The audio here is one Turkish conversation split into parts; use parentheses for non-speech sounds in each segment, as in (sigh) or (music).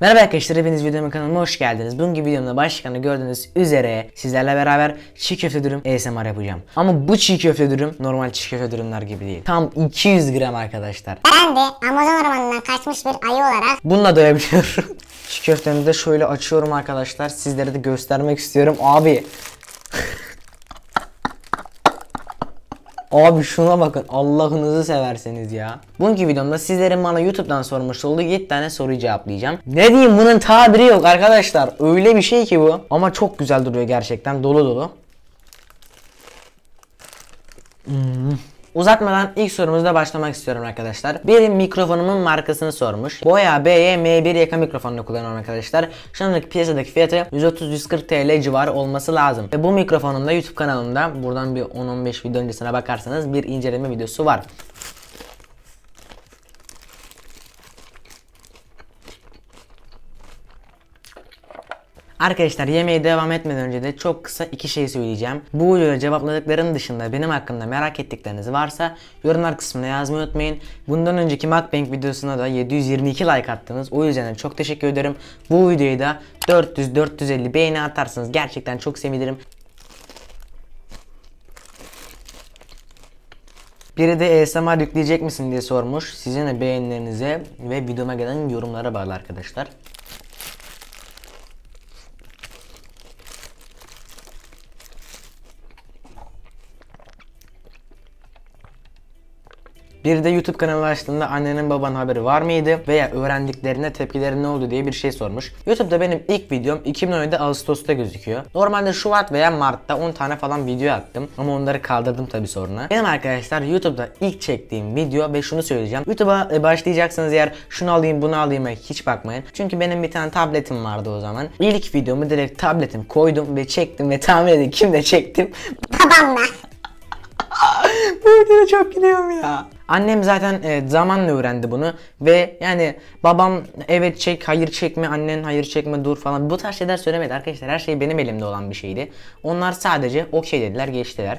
Merhaba arkadaşlar hepiniz videomu kanalıma hoş geldiniz. Bugünkü videomda başkanı gördüğünüz üzere sizlerle beraber çiğ köfte dürüm ASMR yapacağım. Ama bu çiğ köfte dürüm normal çiğ köfte dürümler gibi değil. Tam 200 gram arkadaşlar. Ben de Amazon ormanından kaçmış bir ayı olarak bununla doyabiliyorum. (laughs) çiğ köftemi de şöyle açıyorum arkadaşlar. Sizlere de göstermek istiyorum. Abi (laughs) Abi şuna bakın Allah'ınızı severseniz ya. Bugünkü videomda sizlerin bana YouTube'dan sormuş olduğu 7 tane soruyu cevaplayacağım. Ne diyeyim bunun tabiri yok arkadaşlar. Öyle bir şey ki bu. Ama çok güzel duruyor gerçekten dolu dolu. Hmm. Uzatmadan ilk sorumuzla başlamak istiyorum arkadaşlar. Bir mikrofonumun markasını sormuş. Boya BY M1 yk mikrofonunu kullanıyorum arkadaşlar. Şu andaki piyasadaki fiyatı 130-140 TL civarı olması lazım. Ve bu mikrofonumda YouTube kanalımda buradan bir 10-15 video öncesine bakarsanız bir inceleme videosu var. Arkadaşlar yemeğe devam etmeden önce de çok kısa iki şey söyleyeceğim. Bu videoda cevapladıkların dışında benim hakkında merak ettikleriniz varsa yorumlar kısmına yazmayı unutmayın. Bundan önceki MacBank videosuna da 722 like attınız. O yüzden çok teşekkür ederim. Bu videoyu da 400-450 beğeni atarsanız gerçekten çok sevinirim. Biri de e ASMR yükleyecek misin diye sormuş. Sizin de beğenilerinize ve videoma gelen yorumlara bağlı arkadaşlar. Bir de YouTube kanalı açtığında annenin babanın haberi var mıydı veya öğrendiklerine tepkileri ne oldu diye bir şey sormuş. YouTube'da benim ilk videom 2017 Ağustos'ta gözüküyor. Normalde Şubat veya Mart'ta 10 tane falan video attım ama onları kaldırdım tabi sonra. Benim arkadaşlar YouTube'da ilk çektiğim video ve şunu söyleyeceğim. YouTube'a e, başlayacaksanız eğer şunu alayım bunu alayım e, hiç bakmayın. Çünkü benim bir tane tabletim vardı o zaman. İlk videomu direkt tabletim koydum ve çektim ve tahmin edin kimle çektim? Babamla. (laughs) Bu videoda çok gülüyorum ya. Annem zaten e, zamanla öğrendi bunu ve yani babam evet çek hayır çekme annen hayır çekme dur falan bu tarz şeyler söylemedi arkadaşlar her şey benim elimde olan bir şeydi. Onlar sadece okey dediler geçtiler.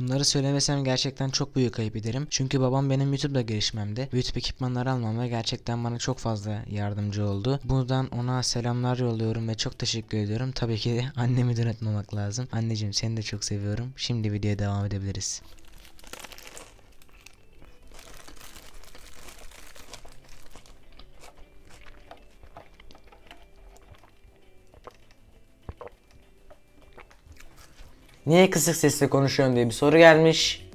Bunları söylemesem gerçekten çok büyük ayıp ederim. Çünkü babam benim YouTube'da gelişmemde YouTube ekipmanları almama gerçekten bana çok fazla yardımcı oldu. Buradan ona selamlar yolluyorum ve çok teşekkür ediyorum. Tabii ki (laughs) annemi de lazım. Anneciğim seni de çok seviyorum. Şimdi videoya devam edebiliriz. Niye kısık sesle konuşuyorum diye bir soru gelmiş.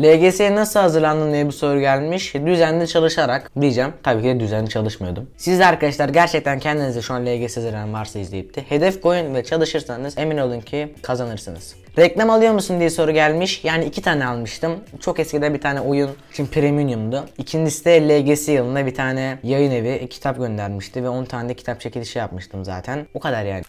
LGS'ye nasıl hazırlandın diye bir soru gelmiş. Düzenli çalışarak diyeceğim. Tabii ki de düzenli çalışmıyordum. Siz de arkadaşlar gerçekten kendinize şu an LGS hazırlanan varsa izleyip de hedef koyun ve çalışırsanız emin olun ki kazanırsınız. Reklam alıyor musun diye soru gelmiş. Yani iki tane almıştım. Çok eskiden bir tane oyun. Şimdi premiumdu. İkincisi de LGS yılında bir tane yayın evi e, kitap göndermişti ve 10 tane de kitap çekilişi yapmıştım zaten. O kadar yani.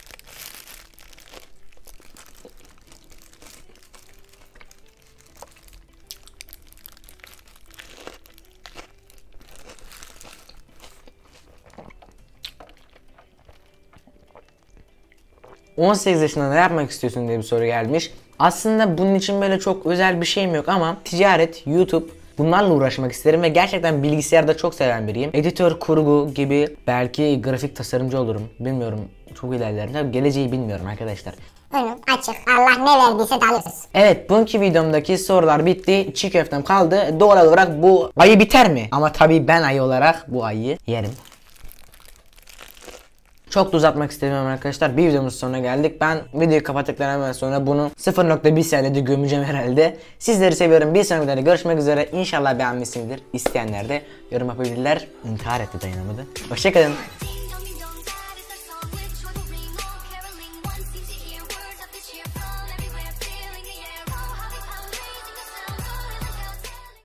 18 yaşında ne yapmak istiyorsun diye bir soru gelmiş. Aslında bunun için böyle çok özel bir şeyim yok ama ticaret, YouTube Bunlarla uğraşmak isterim ve gerçekten da çok seven biriyim. Editör, kurgu gibi belki grafik tasarımcı olurum. Bilmiyorum çok ilerlerim. Tabii geleceği bilmiyorum arkadaşlar. Önüm açık. Allah ne verdiyse dalıyoruz. Evet bugünkü videomdaki sorular bitti. Çiğ köftem kaldı. Doğal olarak bu ayı biter mi? Ama tabii ben ayı olarak bu ayı yerim. Çok da uzatmak istemiyorum arkadaşlar. Bir videomuz sonuna geldik. Ben videoyu kapattıktan hemen sonra bunu 0.1 saniyede gömeceğim herhalde. Sizleri seviyorum. Bir sonraki videoda görüşmek üzere. İnşallah beğenmişsinizdir. İsteyenler de yorum yapabilirler. İntihar etti dayanamadı. Hoşçakalın.